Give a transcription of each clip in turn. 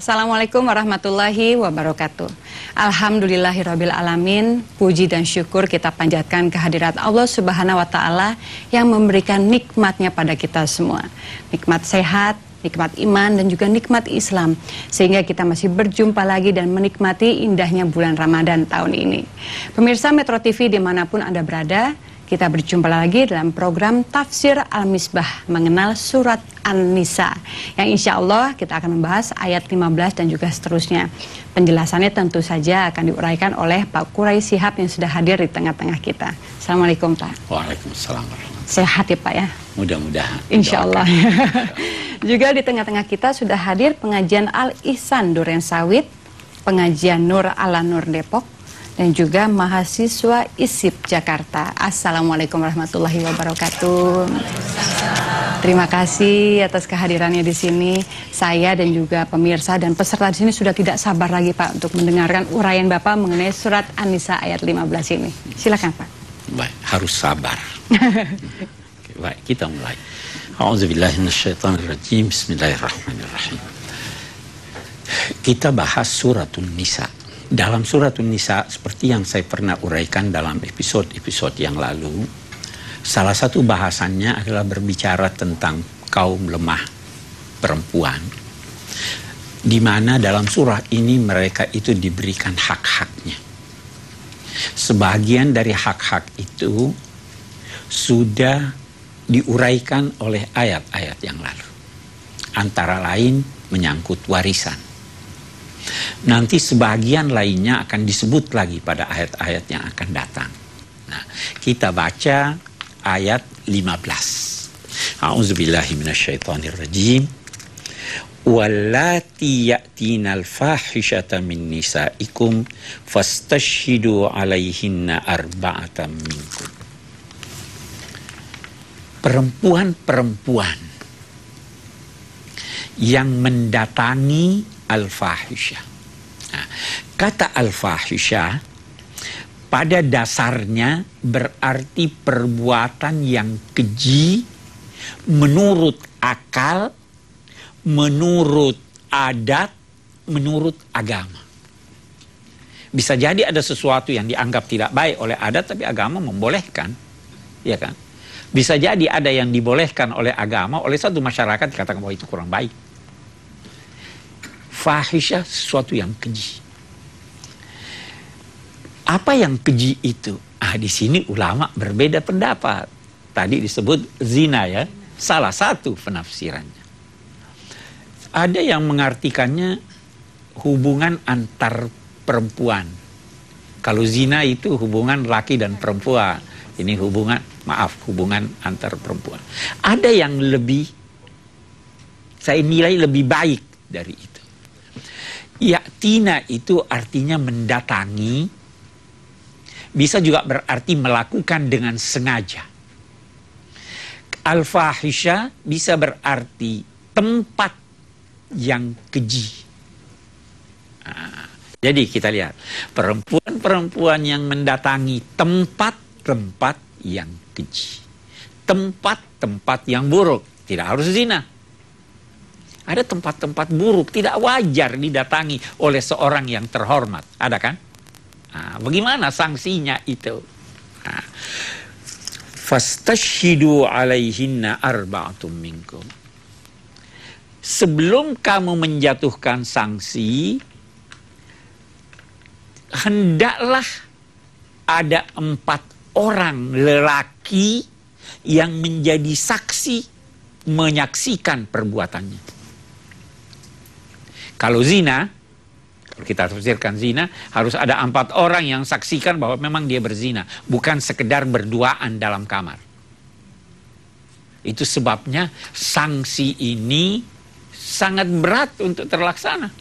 Assalamualaikum warahmatullahi wabarakatuh. Alhamdulillahirabbil alamin. Puji dan syukur kita panjatkan kehadirat Allah Subhanahu wa taala yang memberikan nikmatnya pada kita semua. Nikmat sehat, nikmat iman dan juga nikmat Islam sehingga kita masih berjumpa lagi dan menikmati indahnya bulan Ramadan tahun ini. Pemirsa Metro TV dimanapun Anda berada, kita berjumpa lagi dalam program Tafsir Al-Misbah mengenal surat An-Nisa yang insya Allah kita akan membahas ayat 15 dan juga seterusnya. Penjelasannya tentu saja akan diuraikan oleh Pak Kurai Sihab yang sudah hadir di tengah-tengah kita. Assalamualaikum Pak. Waalaikumsalam. Sehat ya Pak ya. Mudah-mudahan. Insya Allah. juga di tengah-tengah kita sudah hadir pengajian Al-Ihsan Duren Sawit, pengajian Nur Al Nur Depok, dan juga mahasiswa ISIP Jakarta. Assalamualaikum warahmatullahi wabarakatuh. Terima kasih atas kehadirannya di sini. Saya dan juga pemirsa dan peserta di sini sudah tidak sabar lagi Pak untuk mendengarkan uraian Bapak mengenai surat An-Nisa ayat 15 ini. Silakan Pak. Baik, harus sabar. Baik, kita mulai. Bismillahirrahmanirrahim. Kita bahas suratul Nisa dalam surat Nisa seperti yang saya pernah uraikan dalam episode-episode yang lalu, salah satu bahasannya adalah berbicara tentang kaum lemah perempuan. Di mana dalam surah ini mereka itu diberikan hak-haknya. Sebagian dari hak-hak itu sudah diuraikan oleh ayat-ayat yang lalu. Antara lain menyangkut warisan Nanti sebagian lainnya akan disebut lagi pada ayat-ayat yang akan datang. Nah, kita baca ayat 15. minasyaitonirrajim. Wallati ya'tinal fahishata min nisaikum fastashhidu alaihinna arba'atan minkum. Perempuan-perempuan yang mendatangi al fahisha Nah, kata al fahisha pada dasarnya berarti perbuatan yang keji menurut akal, menurut adat, menurut agama. Bisa jadi ada sesuatu yang dianggap tidak baik oleh adat tapi agama membolehkan. Ya kan? Bisa jadi ada yang dibolehkan oleh agama oleh satu masyarakat dikatakan bahwa itu kurang baik fahisyah sesuatu yang keji. Apa yang keji itu? Ah di sini ulama berbeda pendapat. Tadi disebut zina ya, salah satu penafsirannya. Ada yang mengartikannya hubungan antar perempuan. Kalau zina itu hubungan laki dan perempuan. Ini hubungan, maaf, hubungan antar perempuan. Ada yang lebih, saya nilai lebih baik dari itu Ya, Tina itu artinya mendatangi. Bisa juga berarti melakukan dengan sengaja. Al-fahisha bisa berarti tempat yang keji. Nah, jadi kita lihat. Perempuan-perempuan yang mendatangi tempat-tempat yang keji. Tempat-tempat yang buruk. Tidak harus zina ada tempat-tempat buruk tidak wajar didatangi oleh seorang yang terhormat. Ada kan? Nah, bagaimana sanksinya itu? Ah. fastashidu alaihinna arba'atum minkum. Sebelum kamu menjatuhkan sanksi, hendaklah ada empat orang lelaki yang menjadi saksi menyaksikan perbuatannya. Kalau zina, kalau kita tafsirkan zina, harus ada empat orang yang saksikan bahwa memang dia berzina. Bukan sekedar berduaan dalam kamar. Itu sebabnya sanksi ini sangat berat untuk terlaksana.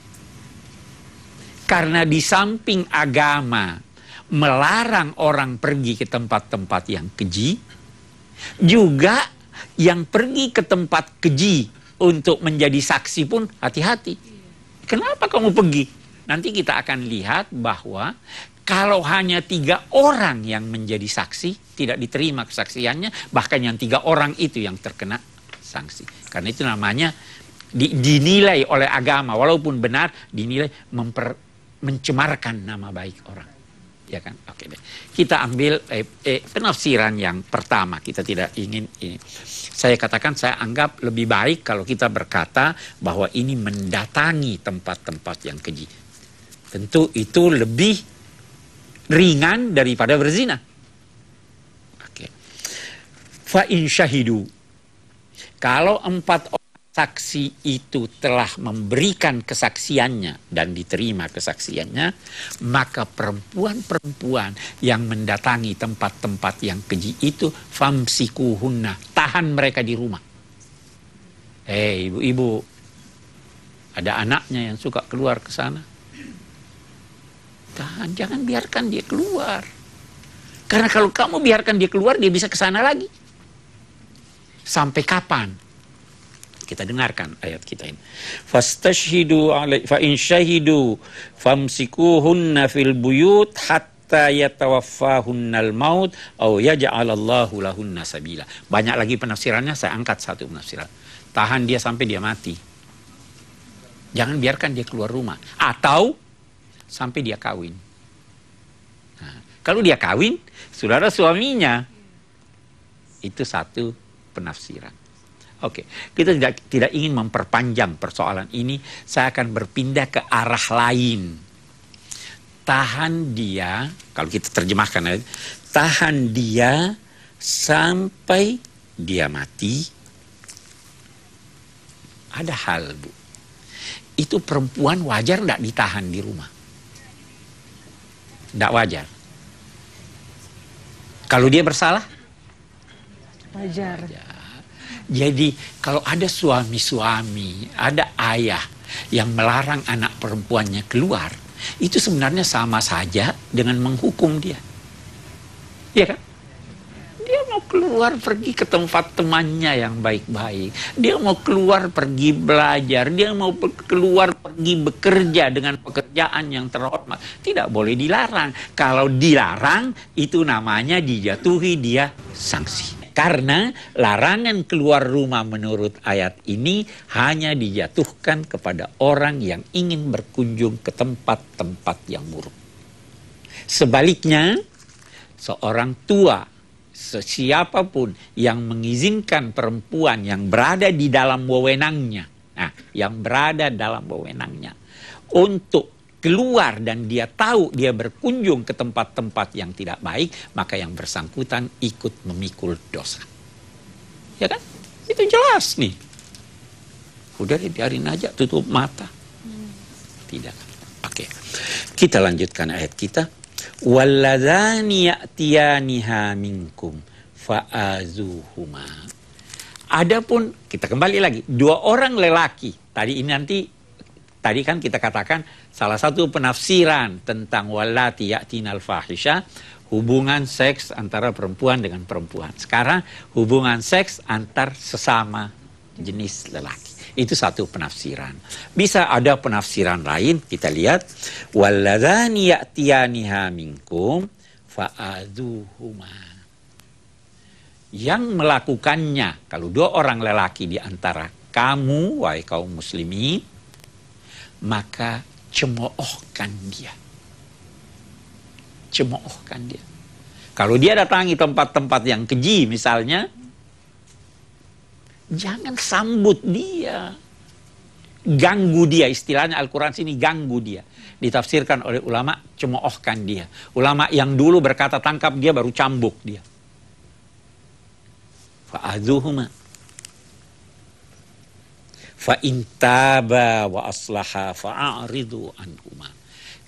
Karena di samping agama melarang orang pergi ke tempat-tempat yang keji, juga yang pergi ke tempat keji untuk menjadi saksi pun hati-hati Kenapa kamu pergi? Nanti kita akan lihat bahwa kalau hanya tiga orang yang menjadi saksi, tidak diterima kesaksiannya, bahkan yang tiga orang itu yang terkena sanksi. Karena itu namanya di, dinilai oleh agama, walaupun benar, dinilai memper, mencemarkan nama baik orang ya kan? Oke deh. Kita ambil eh, eh, penafsiran yang pertama. Kita tidak ingin ini. Saya katakan saya anggap lebih baik kalau kita berkata bahwa ini mendatangi tempat-tempat yang keji. Tentu itu lebih ringan daripada berzina. Oke. Fa in syahidu. Kalau empat saksi itu telah memberikan kesaksiannya dan diterima kesaksiannya, maka perempuan-perempuan yang mendatangi tempat-tempat yang keji itu famsikuhunna, tahan mereka di rumah. Hei eh, ibu-ibu, ada anaknya yang suka keluar ke sana. Tahan, jangan biarkan dia keluar. Karena kalau kamu biarkan dia keluar, dia bisa ke sana lagi. Sampai kapan? Kita dengarkan ayat kita ini. Fastashhidu fa in syahidu famsikuhunna fil buyut hatta yatawaffahunnal maut au yaj'alallahu lahunna sabila. Banyak lagi penafsirannya saya angkat satu penafsiran. Tahan dia sampai dia mati. Jangan biarkan dia keluar rumah atau sampai dia kawin. Nah, kalau dia kawin, saudara suaminya itu satu penafsiran. Oke, okay. kita tidak tidak ingin memperpanjang persoalan ini. Saya akan berpindah ke arah lain. Tahan dia, kalau kita terjemahkan ya, tahan dia sampai dia mati. Ada hal, Bu. Itu perempuan wajar tidak ditahan di rumah? Tidak wajar. Kalau dia bersalah? Wajar. wajar. Jadi kalau ada suami-suami, ada ayah yang melarang anak perempuannya keluar, itu sebenarnya sama saja dengan menghukum dia. Iya kan? Dia mau keluar pergi ke tempat temannya yang baik-baik. Dia mau keluar pergi belajar. Dia mau keluar pergi bekerja dengan pekerjaan yang terhormat. Tidak boleh dilarang. Kalau dilarang, itu namanya dijatuhi dia sanksi. Karena larangan keluar rumah menurut ayat ini hanya dijatuhkan kepada orang yang ingin berkunjung ke tempat-tempat yang buruk. Sebaliknya, seorang tua sesiapapun yang mengizinkan perempuan yang berada di dalam wewenangnya, nah, yang berada dalam wewenangnya untuk keluar dan dia tahu dia berkunjung ke tempat-tempat yang tidak baik, maka yang bersangkutan ikut memikul dosa. Ya kan? Itu jelas nih. Udah deh, biarin aja tutup mata. Tidak. Oke. Kita lanjutkan ayat kita. Walladzani ya'tiyaniha minkum fa'azuhuma. Adapun kita kembali lagi dua orang lelaki tadi ini nanti Tadi kan kita katakan salah satu penafsiran tentang walati ya'tinal fahisha hubungan seks antara perempuan dengan perempuan. Sekarang hubungan seks antar sesama jenis lelaki. Itu satu penafsiran. Bisa ada penafsiran lain, kita lihat walladani ya'tiyaniha minkum fa'aduhuma. Yang melakukannya kalau dua orang lelaki di antara kamu wahai kaum muslimin maka cemoohkan dia. Cemoohkan dia. Kalau dia datangi tempat-tempat yang keji misalnya, jangan sambut dia. Ganggu dia, istilahnya Al-Quran sini ganggu dia. Ditafsirkan oleh ulama, cemoohkan dia. Ulama yang dulu berkata tangkap dia, baru cambuk dia. Fa'adhuhuma Fa intaba wa aslaha fa'aridu anhuma.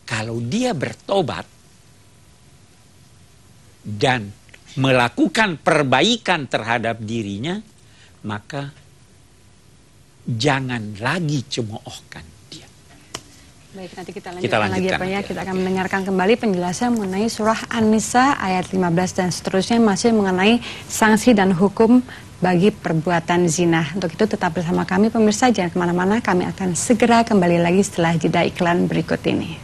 Kalau dia bertobat dan melakukan perbaikan terhadap dirinya, maka jangan lagi cemoohkan dia. Baik, nanti kita lanjutkan, kita lanjutkan lagi ya, ya. Kita akan mendengarkan kembali penjelasan mengenai surah An-Nisa ayat 15 dan seterusnya masih mengenai sanksi dan hukum bagi perbuatan zina. Untuk itu tetap bersama kami pemirsa jangan kemana-mana kami akan segera kembali lagi setelah jeda iklan berikut ini.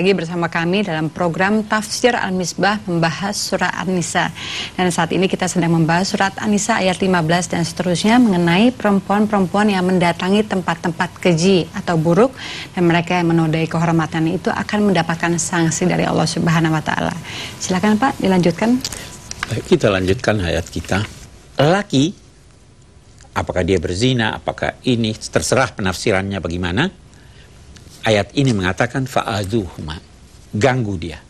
lagi bersama kami dalam program Tafsir Al-Misbah membahas surat An-Nisa. Dan saat ini kita sedang membahas surat An-Nisa ayat 15 dan seterusnya mengenai perempuan-perempuan yang mendatangi tempat-tempat keji atau buruk dan mereka yang menodai kehormatan itu akan mendapatkan sanksi dari Allah Subhanahu wa taala. Silakan Pak dilanjutkan. Kita lanjutkan ayat kita. Lelaki apakah dia berzina, apakah ini terserah penafsirannya bagaimana Ayat ini mengatakan fa'aduhuma. Ganggu dia.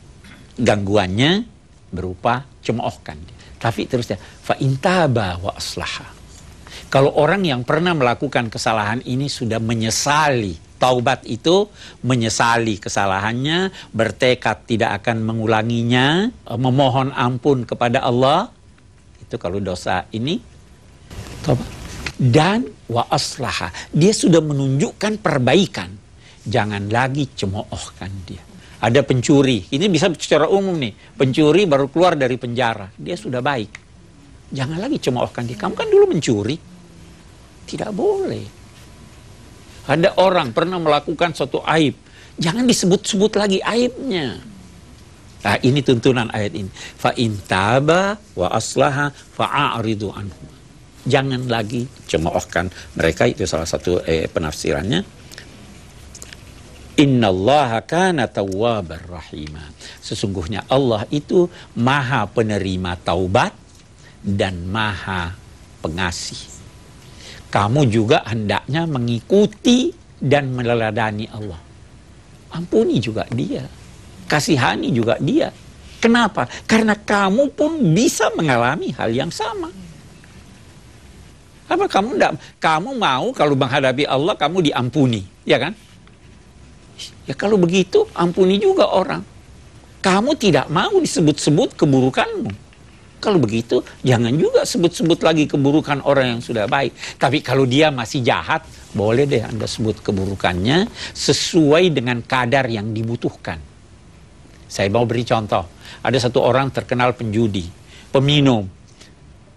Gangguannya berupa cemoohkan. Tapi terusnya fa'intaba wa aslaha. Kalau orang yang pernah melakukan kesalahan ini sudah menyesali, taubat itu menyesali kesalahannya, bertekad tidak akan mengulanginya, eh, memohon ampun kepada Allah, itu kalau dosa ini taubat. Dan wa aslaha, dia sudah menunjukkan perbaikan jangan lagi cemoohkan dia. Ada pencuri, ini bisa secara umum nih, pencuri baru keluar dari penjara, dia sudah baik. Jangan lagi cemoohkan dia, kamu kan dulu mencuri. Tidak boleh. Ada orang pernah melakukan suatu aib, jangan disebut-sebut lagi aibnya. Nah, ini tuntunan ayat ini. Fa intaba wa aslaha fa'aridu anhu. Jangan lagi cemoohkan mereka itu salah satu eh, penafsirannya. Innallaha kana tawwabar rahima. Sesungguhnya Allah itu maha penerima taubat dan maha pengasih. Kamu juga hendaknya mengikuti dan meneladani Allah. Ampuni juga dia. Kasihani juga dia. Kenapa? Karena kamu pun bisa mengalami hal yang sama. Apa kamu enggak, kamu mau kalau menghadapi Allah kamu diampuni, ya kan? Ya kalau begitu ampuni juga orang. Kamu tidak mau disebut-sebut keburukanmu. Kalau begitu jangan juga sebut-sebut lagi keburukan orang yang sudah baik. Tapi kalau dia masih jahat, boleh deh Anda sebut keburukannya sesuai dengan kadar yang dibutuhkan. Saya mau beri contoh. Ada satu orang terkenal penjudi, peminum.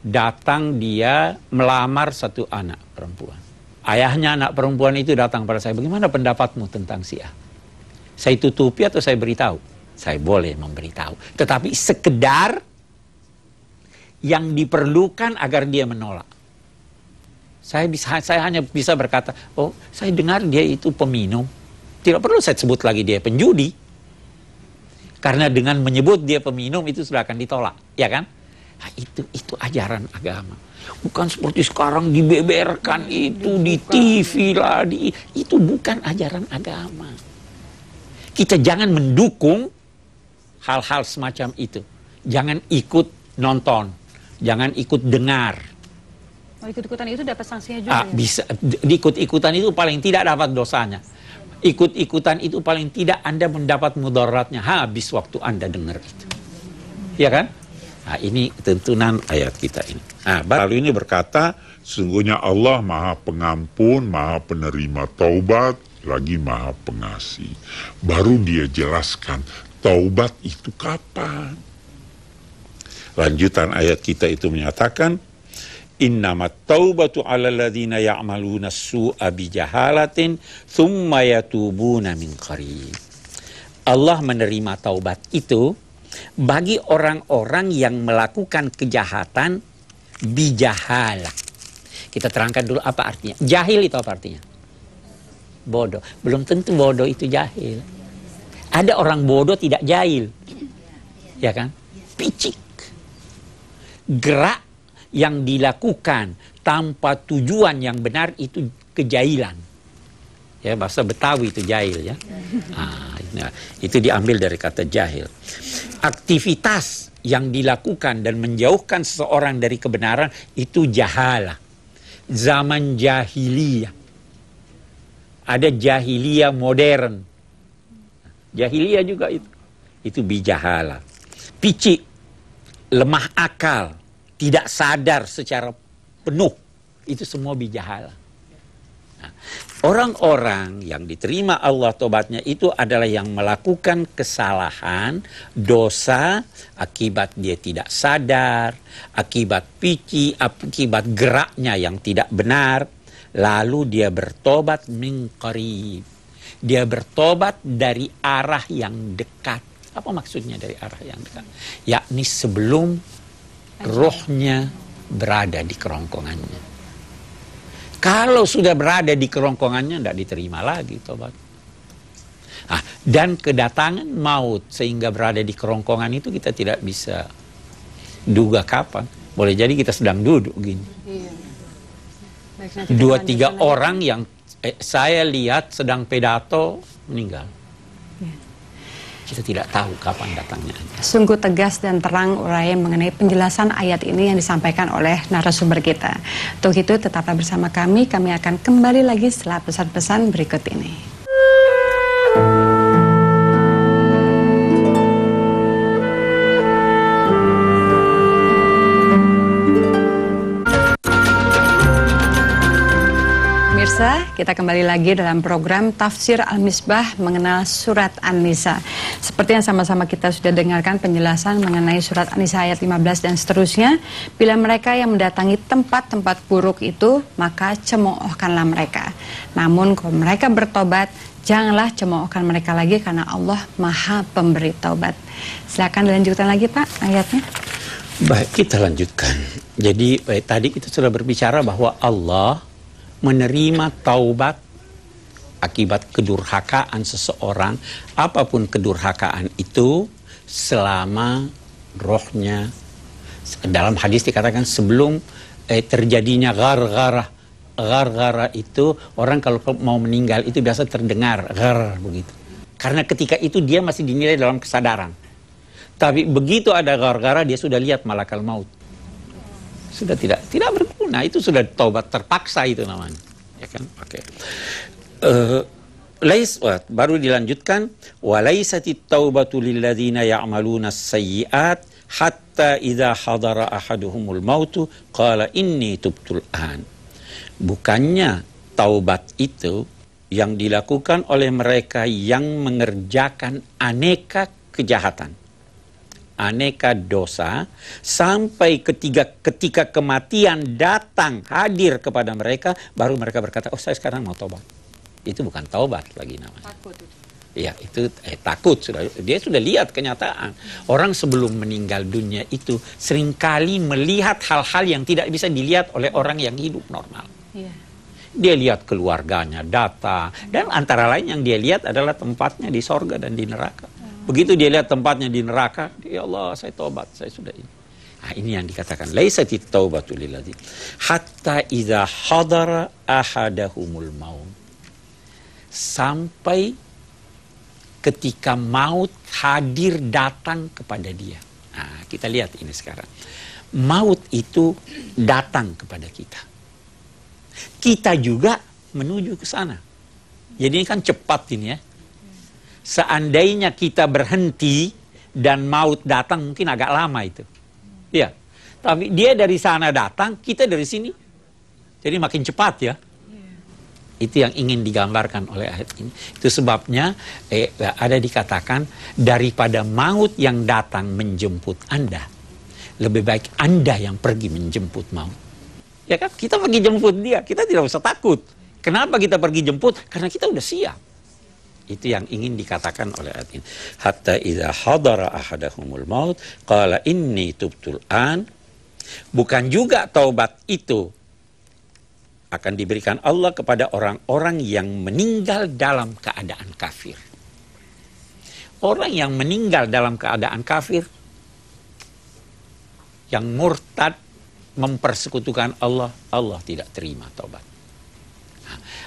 Datang dia melamar satu anak perempuan ayahnya anak perempuan itu datang pada saya, bagaimana pendapatmu tentang si A? Saya tutupi atau saya beritahu? Saya boleh memberitahu. Tetapi sekedar yang diperlukan agar dia menolak. Saya bisa saya hanya bisa berkata, "Oh, saya dengar dia itu peminum." Tidak perlu saya sebut lagi dia penjudi. Karena dengan menyebut dia peminum itu sudah akan ditolak, ya kan? Nah, itu itu ajaran agama. Bukan seperti sekarang dibeberkan iya, itu di TV lah, di itu bukan ajaran agama. Kita jangan mendukung hal-hal semacam itu. Jangan ikut nonton, jangan ikut dengar. Oh, ikut-ikutan itu dapat sanksinya juga. Ah, ya? Bisa Ikut ikutan itu paling tidak dapat dosanya. Ikut-ikutan itu paling tidak Anda mendapat mudaratnya habis waktu Anda dengar itu. Ya kan? Nah, ini tentunan ayat kita ini. Nah, lalu ini berkata, sungguhnya Allah maha pengampun, maha penerima taubat, lagi maha pengasih. Baru dia jelaskan taubat itu kapan. Lanjutan ayat kita itu menyatakan, Innama taubatu ala ladhina ya'maluna su'a bijahalatin thumma yatubuna min qarib. Allah menerima taubat itu bagi orang-orang yang melakukan kejahatan bijahala. Kita terangkan dulu apa artinya. Jahil itu apa artinya? bodoh. Belum tentu bodoh itu jahil. Ada orang bodoh tidak jahil. Ya kan? Picik. Gerak yang dilakukan tanpa tujuan yang benar itu kejahilan. Ya, bahasa Betawi itu jahil ya. nah, itu diambil dari kata jahil. Aktivitas yang dilakukan dan menjauhkan seseorang dari kebenaran itu jahalah. Zaman jahiliyah ada jahiliyah modern. Jahiliyah juga itu. Itu bijahala. Picik, lemah akal, tidak sadar secara penuh. Itu semua bijahala. Nah, orang-orang yang diterima Allah tobatnya itu adalah yang melakukan kesalahan, dosa, akibat dia tidak sadar, akibat pici, akibat geraknya yang tidak benar, Lalu dia bertobat mengkori, Dia bertobat dari arah yang dekat. Apa maksudnya dari arah yang dekat? Yakni sebelum rohnya berada di kerongkongannya. Kalau sudah berada di kerongkongannya tidak diterima lagi tobat. Nah, dan kedatangan maut sehingga berada di kerongkongan itu kita tidak bisa duga kapan. Boleh jadi kita sedang duduk gini. Iya dua tiga orang yang eh, saya lihat sedang pedato meninggal. Ya. Kita tidak tahu kapan datangnya. Sungguh tegas dan terang uraian mengenai penjelasan ayat ini yang disampaikan oleh narasumber kita. Untuk itu tetaplah bersama kami, kami akan kembali lagi setelah pesan-pesan berikut ini. Kita kembali lagi dalam program Tafsir Al-Misbah mengenal Surat An-Nisa. Seperti yang sama-sama kita sudah dengarkan penjelasan mengenai Surat An-Nisa ayat 15 dan seterusnya. Bila mereka yang mendatangi tempat-tempat buruk itu, maka cemoohkanlah mereka. Namun kalau mereka bertobat, janganlah cemoohkan mereka lagi karena Allah Maha Pemberi Taubat. Silakan dilanjutkan lagi Pak ayatnya. Baik, kita lanjutkan. Jadi baik, tadi kita sudah berbicara bahwa Allah menerima taubat akibat kedurhakaan seseorang, apapun kedurhakaan itu, selama rohnya dalam hadis dikatakan sebelum eh, terjadinya gar gara gar-gara itu orang kalau mau meninggal itu biasa terdengar gar begitu karena ketika itu dia masih dinilai dalam kesadaran tapi begitu ada gar-gara dia sudah lihat malakal maut sudah tidak tidak berguna itu sudah taubat terpaksa itu namanya ya kan oke okay. uh, eh, lais baru dilanjutkan walaisati taubatu lilladzina ya'maluna sayyi'at hatta idza hadara ahaduhumul mautu qala inni tubtul an bukannya taubat itu yang dilakukan oleh mereka yang mengerjakan aneka kejahatan aneka dosa sampai ketiga ketika kematian datang hadir kepada mereka baru mereka berkata oh saya sekarang mau tobat itu bukan taubat lagi namanya takut ya itu eh, takut sudah dia sudah lihat kenyataan orang sebelum meninggal dunia itu seringkali melihat hal-hal yang tidak bisa dilihat oleh orang yang hidup normal iya. dia lihat keluarganya data dan antara lain yang dia lihat adalah tempatnya di sorga dan di neraka Begitu dia lihat tempatnya di neraka, ya Allah saya tobat, saya sudah ini. Nah, ini yang dikatakan laisati taubatul lilladzi hatta idza hadara ahadahumul maut. Sampai ketika maut hadir datang kepada dia. Nah, kita lihat ini sekarang. Maut itu datang kepada kita. Kita juga menuju ke sana. Jadi ini kan cepat ini ya seandainya kita berhenti dan maut datang mungkin agak lama itu. Iya. Tapi dia dari sana datang, kita dari sini. Jadi makin cepat ya. Iya. Itu yang ingin digambarkan oleh ayat ini. Itu sebabnya eh, ada dikatakan daripada maut yang datang menjemput Anda, lebih baik Anda yang pergi menjemput maut. Ya kan? Kita pergi jemput dia, kita tidak usah takut. Kenapa kita pergi jemput? Karena kita sudah siap. Itu yang ingin dikatakan oleh ayat ini. Hatta idza hadara ahadahumul maut qala inni tubtul an. Bukan juga taubat itu akan diberikan Allah kepada orang-orang yang meninggal dalam keadaan kafir. Orang yang meninggal dalam keadaan kafir yang murtad mempersekutukan Allah, Allah tidak terima taubat.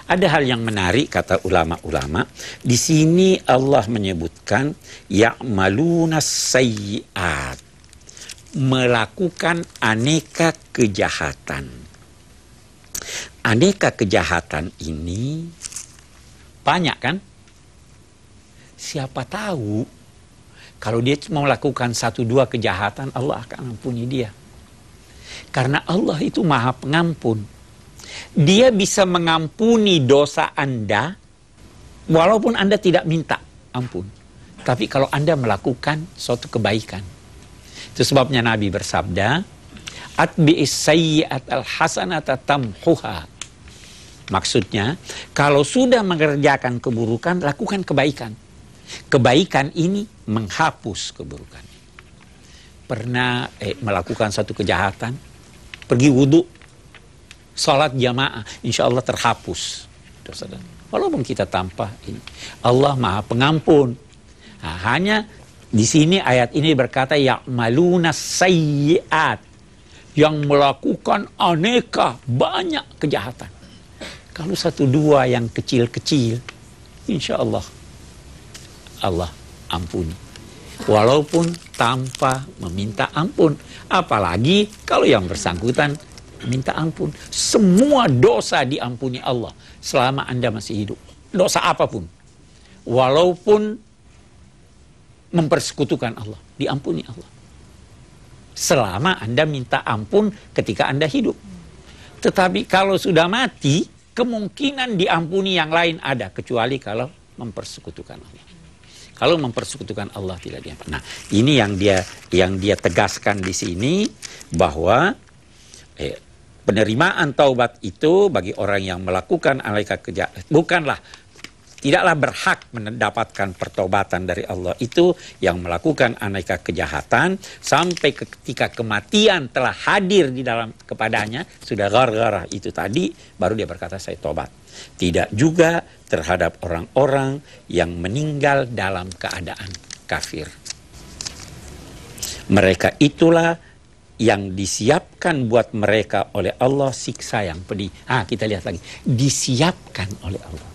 Ada hal yang menarik kata ulama-ulama. Di sini Allah menyebutkan ya'maluna sayyi'at. Melakukan aneka kejahatan. Aneka kejahatan ini banyak kan? Siapa tahu kalau dia cuma melakukan satu dua kejahatan Allah akan ampuni dia. Karena Allah itu maha pengampun. Dia bisa mengampuni dosa Anda walaupun Anda tidak minta ampun. Tapi kalau Anda melakukan suatu kebaikan. Itu sebabnya Nabi bersabda, atbi'is sayyi'at al-hasanata tamhuha. Maksudnya, kalau sudah mengerjakan keburukan, lakukan kebaikan. Kebaikan ini menghapus keburukan. Pernah eh, melakukan satu kejahatan, pergi wudhu, salat jamaah, insya Allah terhapus dosa dan walaupun kita tanpa ini. Allah Maha Pengampun. Nah, hanya di sini ayat ini berkata ya maluna sayyiat yang melakukan aneka banyak kejahatan. Kalau satu dua yang kecil-kecil, insya Allah Allah ampuni walaupun tanpa meminta ampun. Apalagi kalau yang bersangkutan minta ampun. Semua dosa diampuni Allah selama Anda masih hidup. Dosa apapun. Walaupun mempersekutukan Allah, diampuni Allah. Selama Anda minta ampun ketika Anda hidup. Tetapi kalau sudah mati, kemungkinan diampuni yang lain ada kecuali kalau mempersekutukan Allah kalau mempersekutukan Allah tidak diampuni. Nah, ini yang dia yang dia tegaskan di sini bahwa eh, penerimaan taubat itu bagi orang yang melakukan aneka kejahatan bukanlah tidaklah berhak mendapatkan pertobatan dari Allah itu yang melakukan aneka kejahatan sampai ketika kematian telah hadir di dalam kepadanya sudah gara-gara itu tadi baru dia berkata saya tobat tidak juga terhadap orang-orang yang meninggal dalam keadaan kafir mereka itulah yang disiapkan buat mereka oleh Allah siksa yang pedih. Ah, kita lihat lagi. Disiapkan oleh Allah.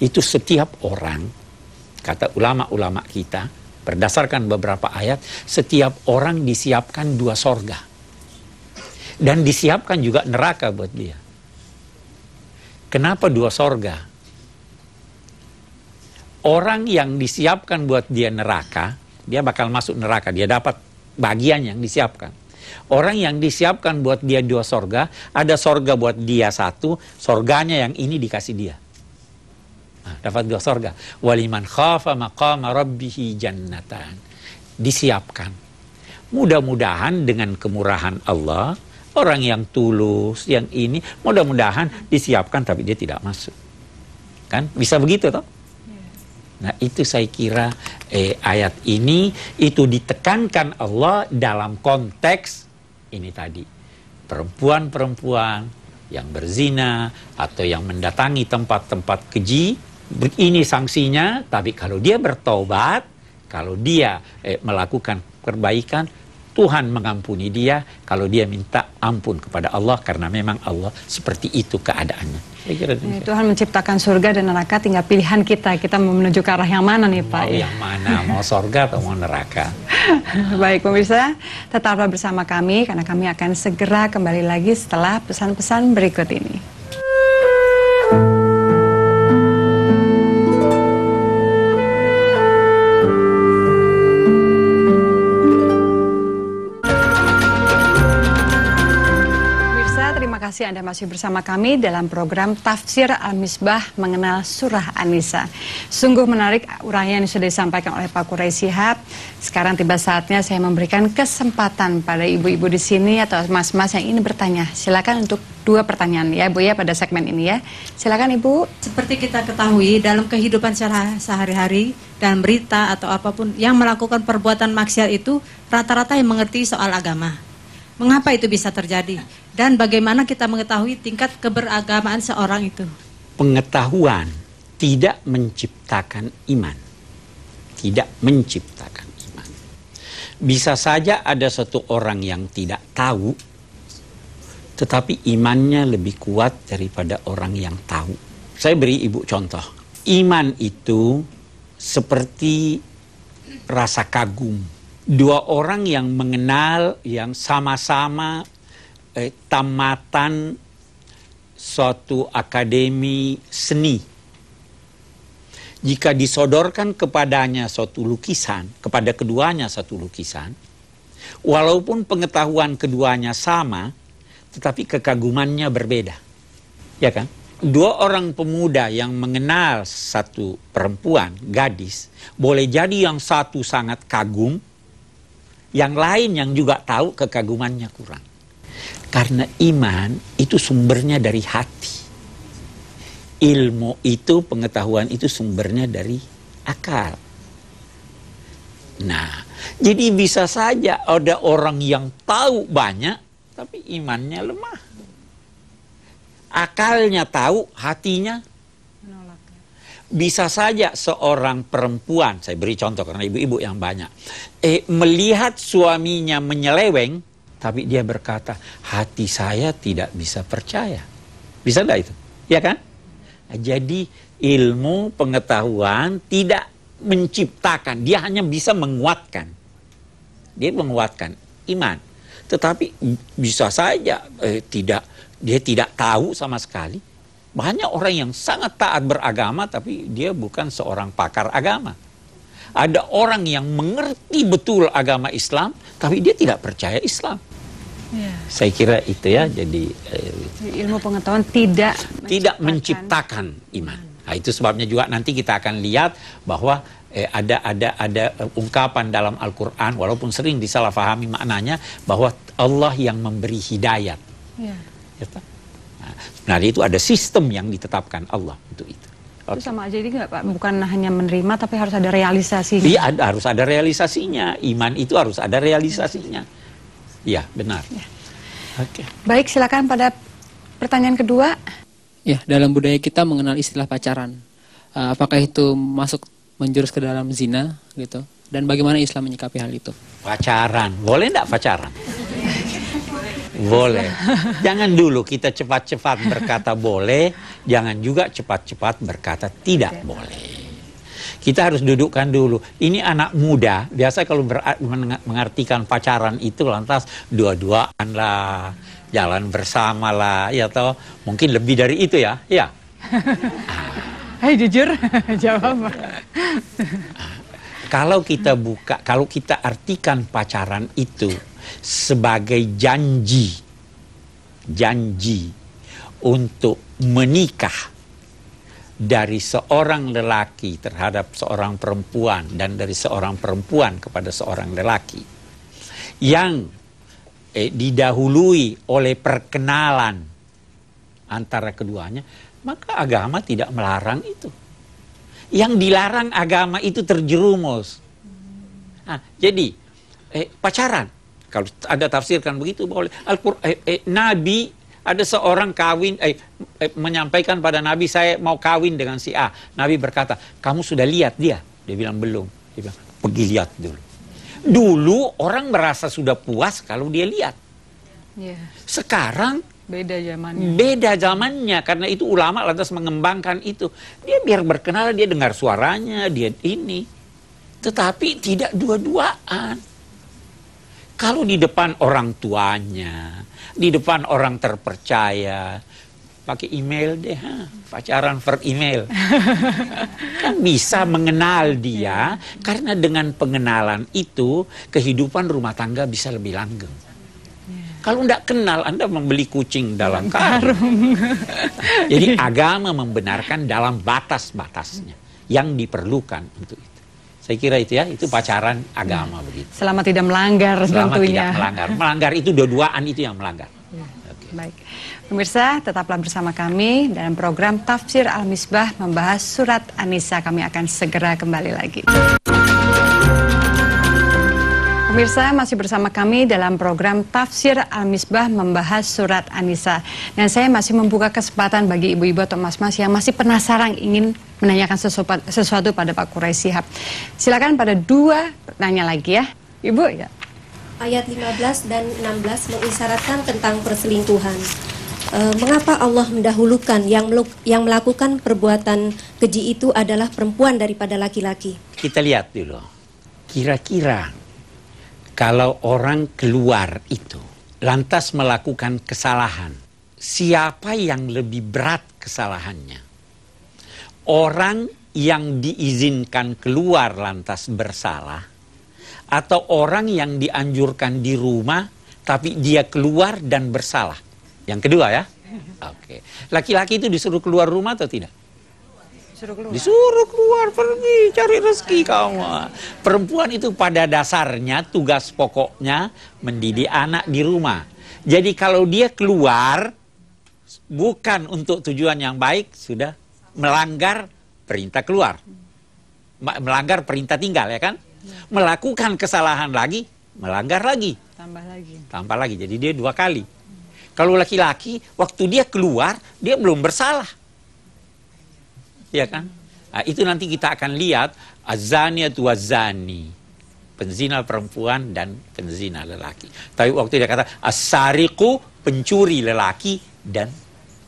Itu setiap orang, kata ulama-ulama kita, berdasarkan beberapa ayat, setiap orang disiapkan dua sorga. Dan disiapkan juga neraka buat dia. Kenapa dua sorga? Orang yang disiapkan buat dia neraka, dia bakal masuk neraka, dia dapat bagian yang disiapkan. Orang yang disiapkan buat dia dua sorga, ada sorga buat dia satu, sorganya yang ini dikasih dia. Nah, dapat dua sorga. Waliman khafa maqama rabbihi jannatan. Disiapkan. Mudah-mudahan dengan kemurahan Allah, orang yang tulus, yang ini, mudah-mudahan disiapkan tapi dia tidak masuk. Kan? Bisa begitu toh? Nah itu saya kira eh, ayat ini itu ditekankan Allah dalam konteks ini tadi. Perempuan-perempuan yang berzina atau yang mendatangi tempat-tempat keji, ini sanksinya. Tapi kalau dia bertobat, kalau dia eh, melakukan perbaikan, Tuhan mengampuni dia kalau dia minta ampun kepada Allah karena memang Allah seperti itu keadaannya. Eh, Tuhan menciptakan surga dan neraka tinggal pilihan kita. Kita mau menuju ke arah yang mana nih Pak? Mau yang mana? Mau surga atau mau neraka? Baik pemirsa, tetaplah bersama kami karena kami akan segera kembali lagi setelah pesan-pesan berikut ini. kasih Anda masih bersama kami dalam program Tafsir Al-Misbah mengenal Surah An-Nisa. Sungguh menarik uraian yang sudah disampaikan oleh Pak Kurai Sihab. Sekarang tiba saatnya saya memberikan kesempatan pada ibu-ibu di sini atau mas-mas yang ingin bertanya. Silakan untuk dua pertanyaan ya Bu ya pada segmen ini ya. Silakan Ibu. Seperti kita ketahui dalam kehidupan sehari-hari dan berita atau apapun yang melakukan perbuatan maksiat itu rata-rata yang mengerti soal agama. Mengapa itu bisa terjadi? Dan bagaimana kita mengetahui tingkat keberagamaan seorang itu? Pengetahuan tidak menciptakan iman. Tidak menciptakan iman. Bisa saja ada satu orang yang tidak tahu, tetapi imannya lebih kuat daripada orang yang tahu. Saya beri ibu contoh. Iman itu seperti rasa kagum. Dua orang yang mengenal, yang sama-sama eh, tamatan suatu akademi seni jika disodorkan kepadanya suatu lukisan kepada keduanya satu lukisan walaupun pengetahuan keduanya sama tetapi kekagumannya berbeda ya kan dua orang pemuda yang mengenal satu perempuan gadis boleh jadi yang satu sangat kagum yang lain yang juga tahu kekagumannya kurang karena iman itu sumbernya dari hati. Ilmu itu, pengetahuan itu sumbernya dari akal. Nah, jadi bisa saja ada orang yang tahu banyak, tapi imannya lemah. Akalnya tahu, hatinya Bisa saja seorang perempuan, saya beri contoh karena ibu-ibu yang banyak, eh, melihat suaminya menyeleweng, tapi dia berkata, hati saya tidak bisa percaya. Bisa enggak itu? Ya kan? Nah, jadi ilmu pengetahuan tidak menciptakan, dia hanya bisa menguatkan. Dia menguatkan iman. Tetapi bisa saja eh, tidak dia tidak tahu sama sekali. Banyak orang yang sangat taat beragama tapi dia bukan seorang pakar agama. Ada orang yang mengerti betul agama Islam tapi dia tidak percaya Islam. Ya. Saya kira itu ya. Jadi eh, ilmu pengetahuan tidak menciptakan. tidak menciptakan iman. Nah, itu sebabnya juga nanti kita akan lihat bahwa eh, ada ada ada eh, ungkapan dalam Al-Qur'an walaupun sering disalahfahami maknanya bahwa Allah yang memberi hidayat. Iya. Ya. Nah, itu ada sistem yang ditetapkan Allah untuk itu. Okay. Itu sama aja jadi enggak, Pak? Bukan hanya menerima tapi harus ada realisasinya. Iya, harus ada realisasinya. Iman itu harus ada realisasinya. Iya, benar. Ya. Oke. Baik, silakan pada pertanyaan kedua. Ya, dalam budaya kita mengenal istilah pacaran. Eh, apakah itu masuk menjurus ke dalam zina gitu? Dan bagaimana Islam menyikapi hal itu? Pacaran, boleh tidak pacaran? Boleh. Jangan dulu kita cepat-cepat berkata boleh, jangan juga cepat-cepat berkata tidak boleh kita harus dudukkan dulu. Ini anak muda, biasa kalau mengartikan pacaran itu lantas dua-duaan lah, jalan bersama lah, ya toh mungkin lebih dari itu ya, ya. Hai jujur, jawab. kalau kita buka, kalau kita artikan pacaran itu sebagai janji, janji untuk menikah dari seorang lelaki terhadap seorang perempuan dan dari seorang perempuan kepada seorang lelaki yang eh, didahului oleh perkenalan antara keduanya maka agama tidak melarang itu yang dilarang agama itu terjerumus nah, jadi eh, pacaran kalau ada tafsirkan begitu boleh Al eh, eh, Nabi ada seorang kawin eh, eh menyampaikan pada Nabi saya mau kawin dengan si A. Nabi berkata, "Kamu sudah lihat dia?" Dia bilang, "Belum." Dia bilang, "Pergi lihat dulu." Dulu orang merasa sudah puas kalau dia lihat. Iya. Sekarang beda zamannya. Beda zamannya karena itu ulama lantas mengembangkan itu. Dia biar berkenalan, dia dengar suaranya, dia ini. Tetapi tidak dua-duaan. Kalau di depan orang tuanya, di depan orang terpercaya pakai email deh ha? pacaran per email kan bisa mengenal dia iya. karena dengan pengenalan itu kehidupan rumah tangga bisa lebih langgeng iya. kalau tidak kenal Anda membeli kucing dalam karung jadi agama membenarkan dalam batas-batasnya yang diperlukan untuk itu saya kira itu ya, itu pacaran agama begitu. Selama tidak melanggar Selama tentunya. tidak melanggar. Melanggar itu dua-duaan itu yang melanggar. Ya. Okay. Baik. Pemirsa, tetaplah bersama kami dalam program Tafsir Al-Misbah membahas surat Anisa. Kami akan segera kembali lagi. Pemirsa masih bersama kami dalam program Tafsir Al-Misbah membahas surat Anisa. Dan saya masih membuka kesempatan bagi ibu-ibu atau mas-mas yang masih penasaran ingin menanyakan sesuatu, pada Pak Quraish Sihab. Silakan pada dua pertanyaan lagi ya. Ibu ya. Ayat 15 dan 16 mengisyaratkan tentang perselingkuhan. E, mengapa Allah mendahulukan yang yang melakukan perbuatan keji itu adalah perempuan daripada laki-laki? Kita lihat dulu. Kira-kira kalau orang keluar itu lantas melakukan kesalahan, siapa yang lebih berat kesalahannya? Orang yang diizinkan keluar lantas bersalah atau orang yang dianjurkan di rumah tapi dia keluar dan bersalah? Yang kedua ya. Oke. Okay. Laki-laki itu disuruh keluar rumah atau tidak? Suruh keluar. Disuruh keluar pergi cari rezeki kamu. Perempuan itu pada dasarnya tugas pokoknya mendidik anak di rumah. Jadi kalau dia keluar bukan untuk tujuan yang baik sudah melanggar perintah keluar. Melanggar perintah tinggal ya kan? Hmm. Melakukan kesalahan lagi, melanggar lagi. Tambah lagi. Tambah lagi. Jadi dia dua kali. Kalau laki-laki, waktu dia keluar, dia belum bersalah ya kan? Nah, itu nanti kita akan lihat azania tua zani penzina perempuan dan penzina lelaki. Tapi waktu dia kata asariku pencuri lelaki dan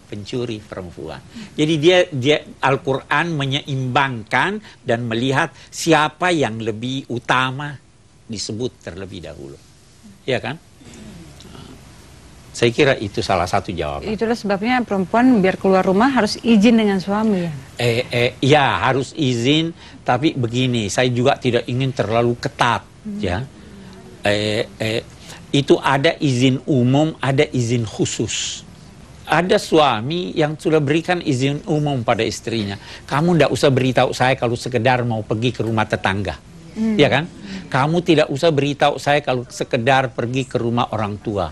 pencuri perempuan. Jadi dia dia Al-Qur'an menyeimbangkan dan melihat siapa yang lebih utama disebut terlebih dahulu. Ya kan? Saya kira itu salah satu jawaban. Itulah sebabnya perempuan biar keluar rumah harus izin dengan suami ya. Eh, eh ya harus izin, tapi begini, saya juga tidak ingin terlalu ketat hmm. ya. Eh, eh, itu ada izin umum, ada izin khusus. Ada suami yang sudah berikan izin umum pada istrinya. Kamu tidak usah beritahu saya kalau sekedar mau pergi ke rumah tetangga hmm. ya kan? Kamu tidak usah beritahu saya kalau sekedar pergi ke rumah orang tua,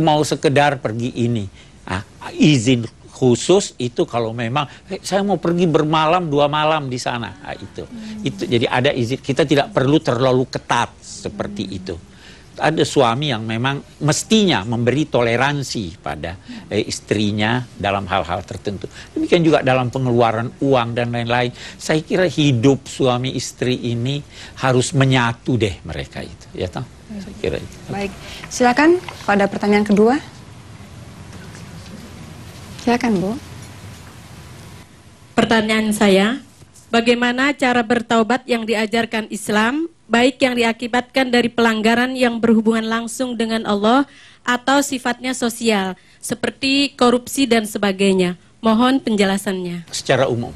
mau sekedar pergi ini, ah, izin khusus itu kalau memang hey, eh, saya mau pergi bermalam dua malam di sana nah, itu hmm. itu jadi ada izin kita tidak perlu terlalu ketat seperti hmm. itu ada suami yang memang mestinya memberi toleransi pada eh, istrinya dalam hal-hal tertentu. Demikian juga dalam pengeluaran uang dan lain-lain. Saya kira hidup suami istri ini harus menyatu deh mereka itu, ya toh? Saya kira itu. Baik, silakan pada pertanyaan kedua. Silakan Bu. Pertanyaan saya, bagaimana cara bertaubat yang diajarkan Islam baik yang diakibatkan dari pelanggaran yang berhubungan langsung dengan Allah atau sifatnya sosial, seperti korupsi dan sebagainya. Mohon penjelasannya. Secara umum,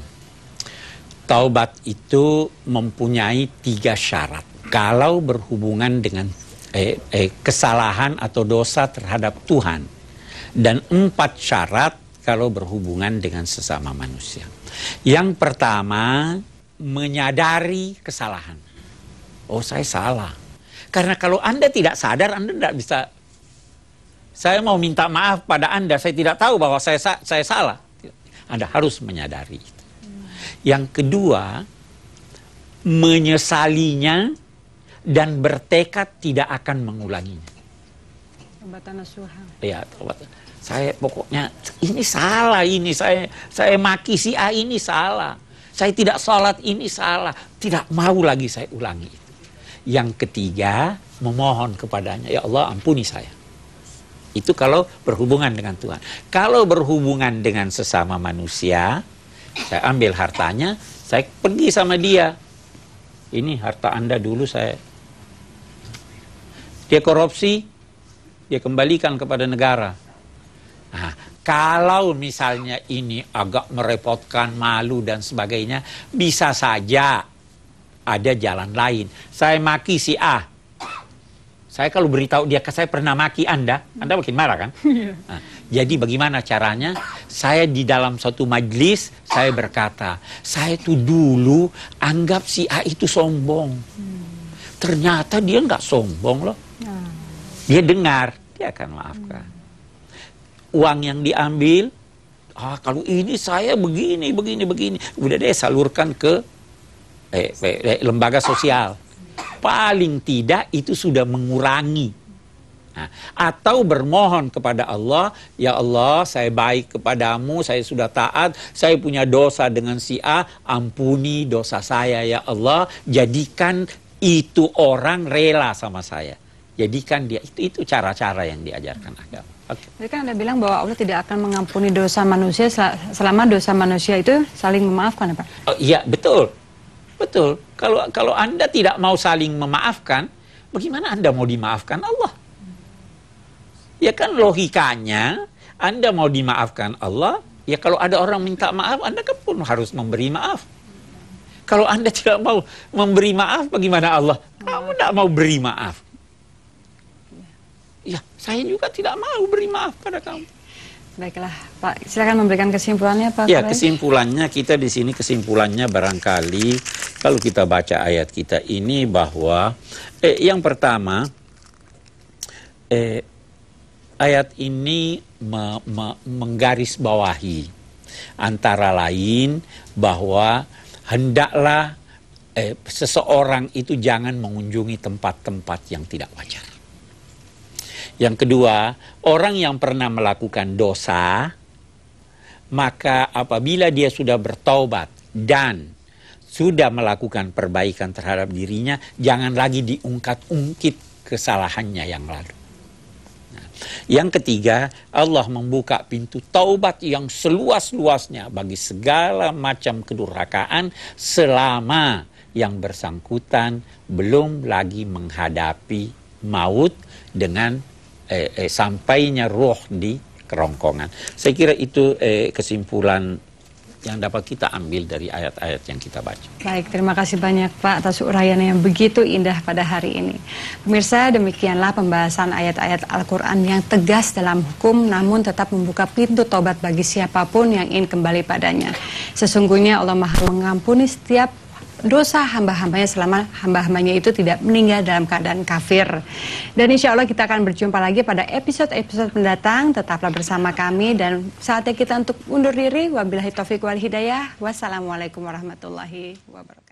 taubat itu mempunyai tiga syarat. Kalau berhubungan dengan eh, eh, kesalahan atau dosa terhadap Tuhan, dan empat syarat kalau berhubungan dengan sesama manusia. Yang pertama, menyadari kesalahan oh saya salah. Karena kalau Anda tidak sadar, Anda tidak bisa. Saya mau minta maaf pada Anda, saya tidak tahu bahwa saya, saya salah. Anda harus menyadari Yang kedua, menyesalinya dan bertekad tidak akan mengulanginya. Ya, Saya pokoknya ini salah ini saya saya maki si A ini salah. Saya tidak sholat ini salah. Tidak mau lagi saya ulangi yang ketiga, memohon kepadanya, ya Allah ampuni saya. Itu kalau berhubungan dengan Tuhan. Kalau berhubungan dengan sesama manusia, saya ambil hartanya, saya pergi sama dia. Ini harta Anda dulu saya. Dia korupsi, dia kembalikan kepada negara. Nah, kalau misalnya ini agak merepotkan, malu dan sebagainya, bisa saja ada jalan lain. Saya maki si A. Saya kalau beritahu dia ke saya pernah maki Anda, Anda makin marah kan? Nah, jadi bagaimana caranya? Saya di dalam suatu majelis, saya berkata, saya itu dulu anggap si A itu sombong. Hmm. Ternyata dia nggak sombong loh. Nah. Dia dengar, dia akan maafkan. Hmm. Uang yang diambil, ah kalau ini saya begini, begini, begini. Udah deh salurkan ke Eh, eh, eh, lembaga sosial paling tidak itu sudah mengurangi nah, atau bermohon kepada Allah ya Allah saya baik kepadamu saya sudah taat saya punya dosa dengan si A ampuni dosa saya ya Allah jadikan itu orang rela sama saya jadikan dia itu itu cara-cara yang diajarkan agama Okay. Jadi kan Anda bilang bahwa Allah tidak akan mengampuni dosa manusia selama dosa manusia itu saling memaafkan, ya Pak? Oh, iya, betul. Betul. Kalau kalau Anda tidak mau saling memaafkan, bagaimana Anda mau dimaafkan Allah? Ya kan logikanya Anda mau dimaafkan Allah, ya kalau ada orang minta maaf, Anda kan pun harus memberi maaf. Kalau Anda tidak mau memberi maaf, bagaimana Allah? Kamu tidak mau beri maaf. Ya, saya juga tidak mau beri maaf pada kamu. Baiklah, Pak, silakan memberikan kesimpulannya, Pak. Ya, kesimpulannya kita di sini kesimpulannya barangkali kalau kita baca ayat kita ini bahwa eh, yang pertama eh, ayat ini me, me, menggarisbawahi antara lain bahwa hendaklah eh, seseorang itu jangan mengunjungi tempat-tempat yang tidak wajar. Yang kedua, orang yang pernah melakukan dosa, maka apabila dia sudah bertobat dan sudah melakukan perbaikan terhadap dirinya, jangan lagi diungkat ungkit kesalahannya yang lalu. Nah, yang ketiga, Allah membuka pintu taubat yang seluas-luasnya bagi segala macam kedurhakaan selama yang bersangkutan belum lagi menghadapi maut dengan eh, eh, sampainya roh di kerongkongan. Saya kira itu eh, kesimpulan yang dapat kita ambil dari ayat-ayat yang kita baca. Baik, terima kasih banyak Pak atas uraian yang begitu indah pada hari ini. Pemirsa, demikianlah pembahasan ayat-ayat Al-Quran yang tegas dalam hukum namun tetap membuka pintu tobat bagi siapapun yang ingin kembali padanya. Sesungguhnya Allah maha mengampuni setiap dosa hamba-hambanya selama hamba-hambanya itu tidak meninggal dalam keadaan kafir. Dan insya Allah kita akan berjumpa lagi pada episode-episode mendatang. Tetaplah bersama kami dan saatnya kita untuk undur diri. Wabillahi taufiq wal hidayah. Wassalamualaikum warahmatullahi wabarakatuh.